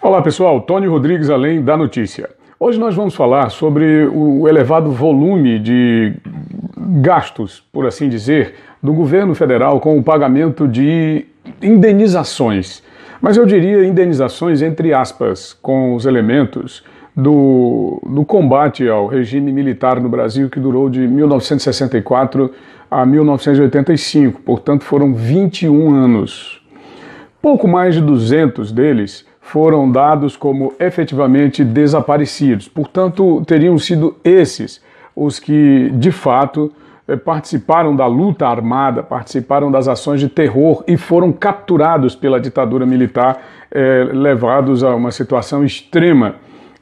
Olá pessoal, Tony Rodrigues além da notícia. Hoje nós vamos falar sobre o elevado volume de gastos, por assim dizer, do governo federal com o pagamento de indenizações. Mas eu diria indenizações entre aspas, com os elementos do, do combate ao regime militar no Brasil que durou de 1964 a 1985, portanto foram 21 anos. Pouco mais de 200 deles foram dados como efetivamente desaparecidos. Portanto, teriam sido esses os que, de fato, eh, participaram da luta armada, participaram das ações de terror e foram capturados pela ditadura militar, eh, levados a uma situação extrema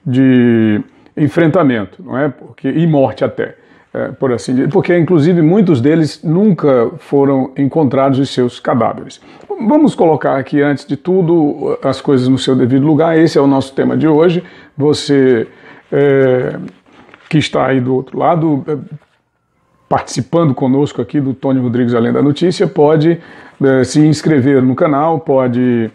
de enfrentamento, não é? Porque, e morte até é, por assim dizer, porque inclusive muitos deles nunca foram encontrados os seus cadáveres. Vamos colocar aqui, antes de tudo, as coisas no seu devido lugar. Esse é o nosso tema de hoje. Você é, que está aí do outro lado, é, participando conosco aqui do Tony Rodrigues Além da Notícia, pode é, se inscrever no canal, pode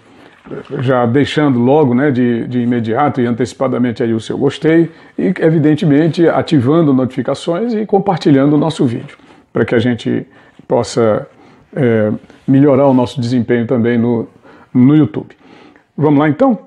já deixando logo né, de, de imediato e antecipadamente aí o seu gostei e, evidentemente, ativando notificações e compartilhando o nosso vídeo, para que a gente possa é, melhorar o nosso desempenho também no, no YouTube. Vamos lá então,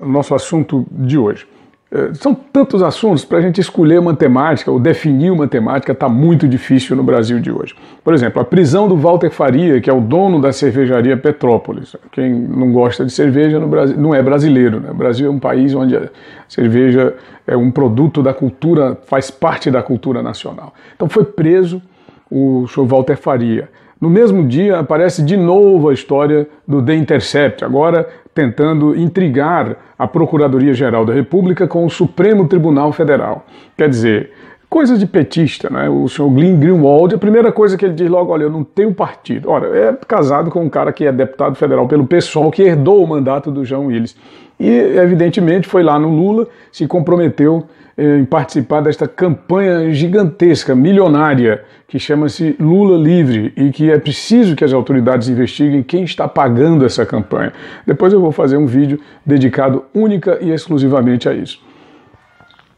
o nosso assunto de hoje. Eh, são tantos assuntos para a gente escolher uma temática ou definir uma temática está muito difícil no Brasil de hoje. Por exemplo, a prisão do Walter Faria, que é o dono da cervejaria Petrópolis. Quem não gosta de cerveja no Brasil, não é brasileiro. Né? O Brasil é um país onde a cerveja é um produto da cultura, faz parte da cultura nacional. Então foi preso o senhor Walter Faria. No mesmo dia aparece de novo a história do The Intercept, agora tentando intrigar a Procuradoria-Geral da República com o Supremo Tribunal Federal. Quer dizer, coisa de petista, né? O senhor Glenn Greenwald, a primeira coisa que ele diz logo, olha, eu não tenho partido. Ora, é casado com um cara que é deputado federal pelo PSOL, que herdou o mandato do João Willis. E, evidentemente, foi lá no Lula, se comprometeu eh, em participar desta campanha gigantesca, milionária, que chama-se Lula Livre e que é preciso que as autoridades investiguem quem está pagando essa campanha. Depois eu vou fazer um vídeo dedicado única e exclusivamente a isso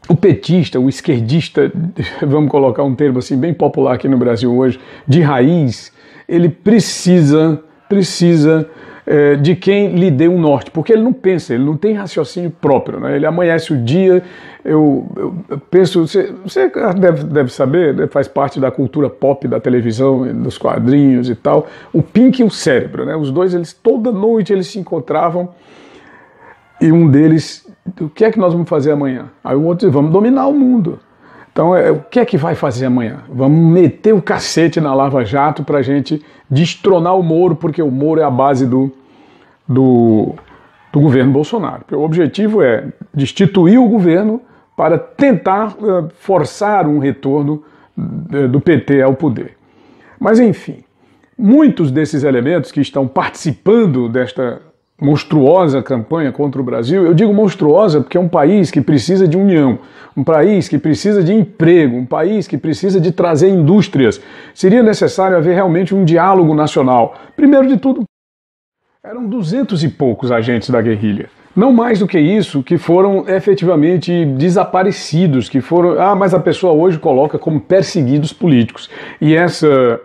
o petista, o esquerdista, vamos colocar um termo assim bem popular aqui no Brasil hoje, de raiz, ele precisa, precisa é, de quem lhe dê um norte, porque ele não pensa, ele não tem raciocínio próprio, né? ele amanhece o dia, eu, eu penso, você, você deve, deve saber, né, faz parte da cultura pop, da televisão, dos quadrinhos e tal, o Pink e o Cérebro, né? os dois, eles toda noite eles se encontravam e um deles o que é que nós vamos fazer amanhã? Aí o outro diz, vamos dominar o mundo. Então, é, o que é que vai fazer amanhã? Vamos meter o cacete na Lava Jato para a gente destronar o Moro, porque o Moro é a base do, do, do governo Bolsonaro. O objetivo é destituir o governo para tentar uh, forçar um retorno uh, do PT ao poder. Mas, enfim, muitos desses elementos que estão participando desta monstruosa campanha contra o Brasil. Eu digo monstruosa porque é um país que precisa de união, um país que precisa de emprego, um país que precisa de trazer indústrias. Seria necessário haver realmente um diálogo nacional. Primeiro de tudo, eram duzentos e poucos agentes da guerrilha. Não mais do que isso, que foram efetivamente desaparecidos, que foram. Ah, mas a pessoa hoje coloca como perseguidos políticos. E essa.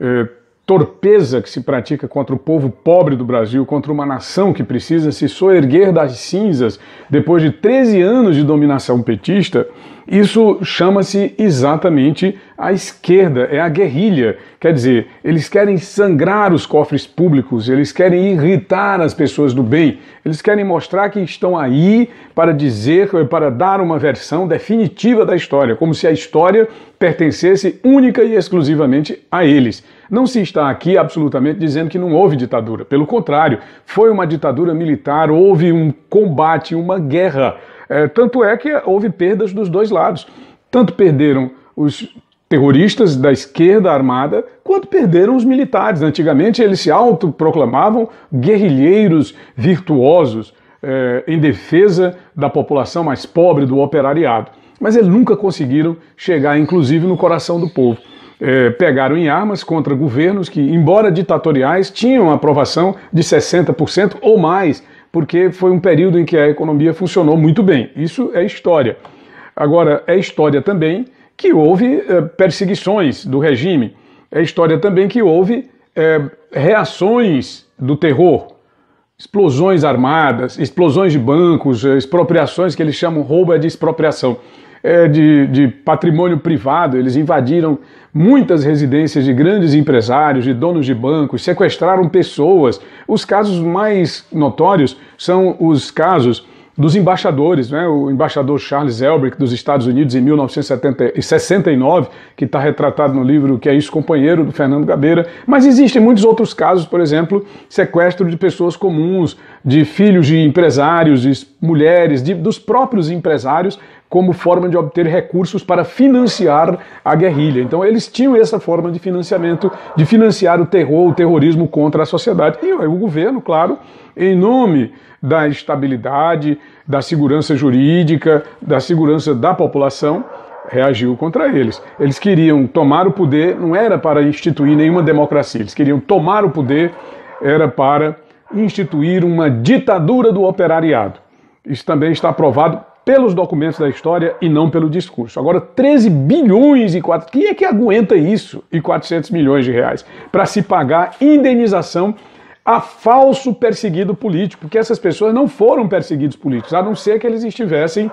Eh, torpeza que se pratica contra o povo pobre do Brasil, contra uma nação que precisa se soerguer das cinzas depois de 13 anos de dominação petista, isso chama-se exatamente a esquerda, é a guerrilha. Quer dizer, eles querem sangrar os cofres públicos, eles querem irritar as pessoas do bem, eles querem mostrar que estão aí para dizer, para dar uma versão definitiva da história, como se a história pertencesse única e exclusivamente a eles. Não se está aqui absolutamente dizendo que não houve ditadura. Pelo contrário, foi uma ditadura militar, houve um combate, uma guerra. É, tanto é que houve perdas dos dois lados. Tanto perderam os terroristas da esquerda armada, quanto perderam os militares. Antigamente eles se autoproclamavam guerrilheiros virtuosos é, em defesa da população mais pobre, do operariado mas eles nunca conseguiram chegar, inclusive, no coração do povo. É, pegaram em armas contra governos que, embora ditatoriais, tinham aprovação de 60% ou mais, porque foi um período em que a economia funcionou muito bem. Isso é história. Agora, é história também que houve é, perseguições do regime, é história também que houve é, reações do terror, explosões armadas, explosões de bancos, é, expropriações que eles chamam roubo é de expropriação é, de, de patrimônio privado, eles invadiram muitas residências de grandes empresários, de donos de bancos, sequestraram pessoas. Os casos mais notórios são os casos dos embaixadores, né? o embaixador Charles Elbrick dos Estados Unidos em 1969, que está retratado no livro que é isso, companheiro do Fernando Gabeira, mas existem muitos outros casos, por exemplo, sequestro de pessoas comuns, de filhos de empresários, de mulheres, de, dos próprios empresários, como forma de obter recursos para financiar a guerrilha. Então eles tinham essa forma de financiamento, de financiar o terror, o terrorismo contra a sociedade. E o governo, claro, em nome da estabilidade, da segurança jurídica, da segurança da população, reagiu contra eles. Eles queriam tomar o poder, não era para instituir nenhuma democracia, eles queriam tomar o poder, era para instituir uma ditadura do operariado. Isso também está provado pelos documentos da história e não pelo discurso. Agora, 13 bilhões e 4... Quem é que aguenta isso e 400 milhões de reais para se pagar indenização a falso perseguido político? Porque essas pessoas não foram perseguidos políticos, a não ser que eles estivessem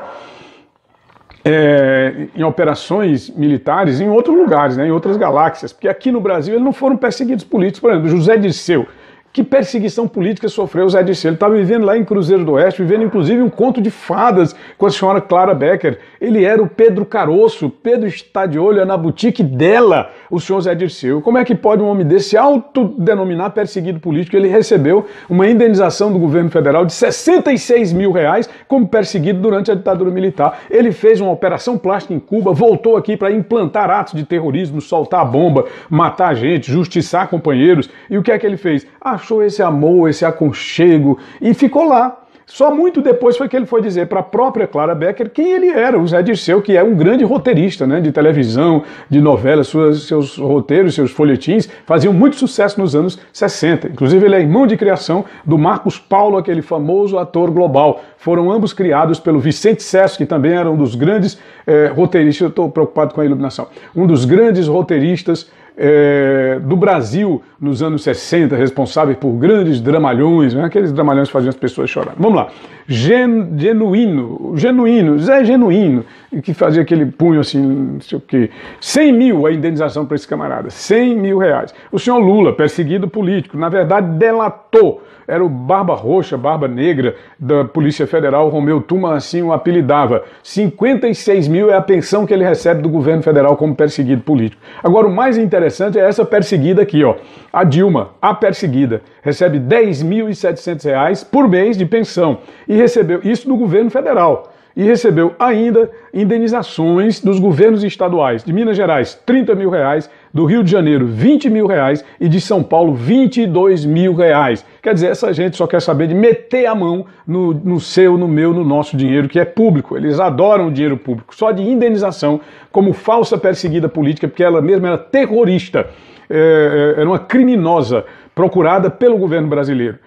é, em operações militares em outros lugares, né, em outras galáxias. Porque aqui no Brasil eles não foram perseguidos políticos. Por exemplo, José Dirceu, que perseguição política sofreu o Zé Dirceu. Ele estava vivendo lá em Cruzeiro do Oeste, vivendo inclusive um conto de fadas com a senhora Clara Becker. Ele era o Pedro Caroço. Pedro está de olho é na boutique dela, o senhor Zé Dirceu. Como é que pode um homem desse autodenominar perseguido político? Ele recebeu uma indenização do governo federal de 66 mil reais como perseguido durante a ditadura militar. Ele fez uma operação plástica em Cuba, voltou aqui para implantar atos de terrorismo, soltar bomba, matar gente, justiçar companheiros. E o que é que ele fez? Achou esse amor, esse aconchego e ficou lá só muito depois foi que ele foi dizer para a própria Clara Becker quem ele era, o Zé Dirceu, que é um grande roteirista né, de televisão, de novelas, suas, seus roteiros, seus folhetins faziam muito sucesso nos anos 60. Inclusive, ele é irmão de criação do Marcos Paulo, aquele famoso ator global. Foram ambos criados pelo Vicente Sesso, que também era um dos grandes eh, roteiristas, eu estou preocupado com a iluminação, um dos grandes roteiristas é, do Brasil nos anos 60, responsáveis por grandes dramalhões, né? aqueles dramalhões que faziam as pessoas chorar. Vamos lá. Gen, genuíno, genuíno, Zé Genuíno, que fazia aquele punho assim, não sei o quê. 100 mil a indenização para esse camarada, 100 mil reais. O senhor Lula, perseguido político, na verdade delatou, era o Barba Roxa, Barba Negra da Polícia Federal, Romeu Tuma assim o apelidava. 56 mil é a pensão que ele recebe do governo federal como perseguido político. Agora, o mais interessante interessante é essa perseguida aqui, ó. A Dilma, a perseguida, recebe R$ 10.700 por mês de pensão e recebeu isso do governo federal e recebeu ainda indenizações dos governos estaduais de Minas Gerais, 30 mil reais, do Rio de Janeiro, 20 mil reais e de São Paulo, 22 mil reais. Quer dizer, essa gente só quer saber de meter a mão no, no seu, no meu, no nosso dinheiro que é público. Eles adoram o dinheiro público, só de indenização, como falsa perseguida política, porque ela mesma era terrorista, é, é, era uma criminosa procurada pelo governo brasileiro.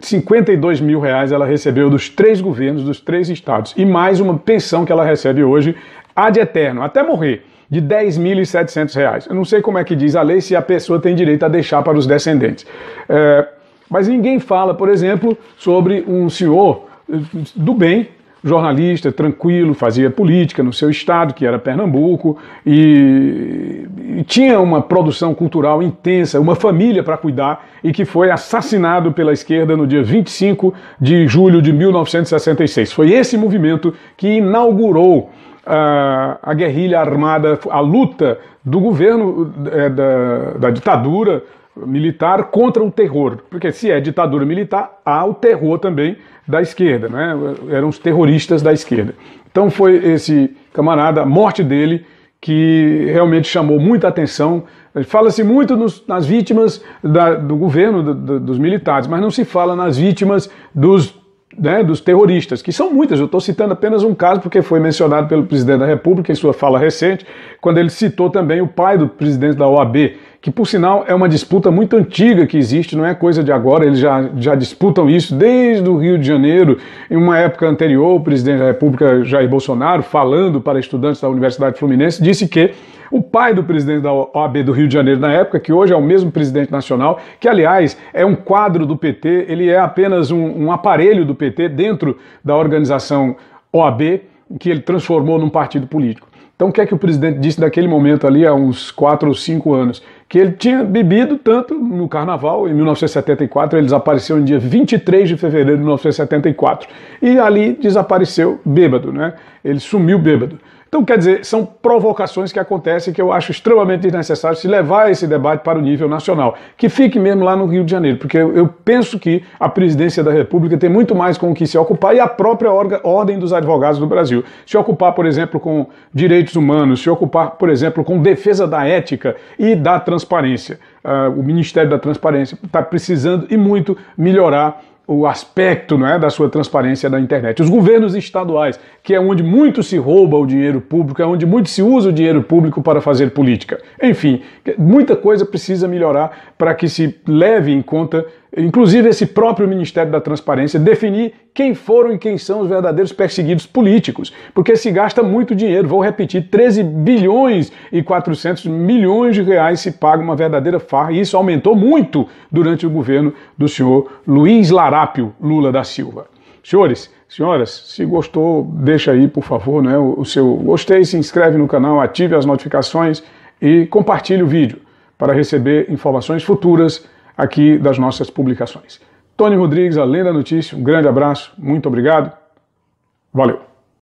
52 mil reais ela recebeu dos três governos, dos três estados, e mais uma pensão que ela recebe hoje, ad eterno, até morrer, de 10.700 reais. Eu não sei como é que diz a lei se a pessoa tem direito a deixar para os descendentes. É, mas ninguém fala, por exemplo, sobre um senhor do bem jornalista tranquilo, fazia política no seu estado, que era Pernambuco, e, e tinha uma produção cultural intensa, uma família para cuidar, e que foi assassinado pela esquerda no dia 25 de julho de 1966. Foi esse movimento que inaugurou a, guerrilha armada, a luta do governo é, da, da ditadura militar contra o terror, porque se é ditadura militar, há o terror também da esquerda, né? eram os terroristas da esquerda. Então foi esse camarada, a morte dele, que realmente chamou muita atenção. Fala-se muito nos, nas vítimas da, do governo, do, do, dos militares, mas não se fala nas vítimas dos, né, dos terroristas, que são muitas. Eu estou citando apenas um caso porque foi mencionado pelo presidente da República em sua fala recente, quando ele citou também o pai do presidente da OAB, que por sinal é uma disputa muito antiga que existe, não é coisa de agora, eles já, já disputam isso desde o Rio de Janeiro, em uma época anterior, o presidente da República Jair Bolsonaro, falando para estudantes da Universidade Fluminense, disse que o pai do presidente da OAB do Rio de Janeiro na época, que hoje é o mesmo presidente nacional, que aliás é um quadro do PT, ele é apenas um, um aparelho do PT dentro da organização OAB, que ele transformou num partido político. Então, o que é que o presidente disse naquele momento ali, há uns quatro ou cinco anos? que ele tinha bebido tanto no carnaval, em 1974, ele desapareceu no dia 23 de fevereiro de 1974, e ali desapareceu bêbado, né? Ele sumiu bêbado. Então, quer dizer, são provocações que acontecem que eu acho extremamente desnecessário se levar esse debate para o nível nacional. Que fique mesmo lá no Rio de Janeiro, porque eu, penso que a presidência da República tem muito mais com o que se ocupar e a própria ordem dos advogados do Brasil. Se ocupar, por exemplo, com direitos humanos, se ocupar, por exemplo, com defesa da ética e da transparência. Uh, o Ministério da Transparência está precisando e muito melhorar o aspecto não é, da sua transparência da internet. Os governos estaduais, que é onde muito se rouba o dinheiro público, é onde muito se usa o dinheiro público para fazer política. Enfim, muita coisa precisa melhorar para que se leve em conta inclusive esse próprio Ministério da Transparência, definir quem foram e quem são os verdadeiros perseguidos políticos, porque se gasta muito dinheiro. Vou repetir, 13 bilhões e 400 milhões de reais se paga uma verdadeira farra, e isso aumentou muito durante o governo do senhor Luiz Larápio Lula da Silva. Senhores, senhoras, se gostou, deixa aí, por favor, né, o seu gostei, se inscreve no canal, ative as notificações e compartilhe o vídeo para receber informações futuras aqui das nossas publicações. Tony Rodrigues, além da notícia, um grande abraço, muito obrigado, valeu!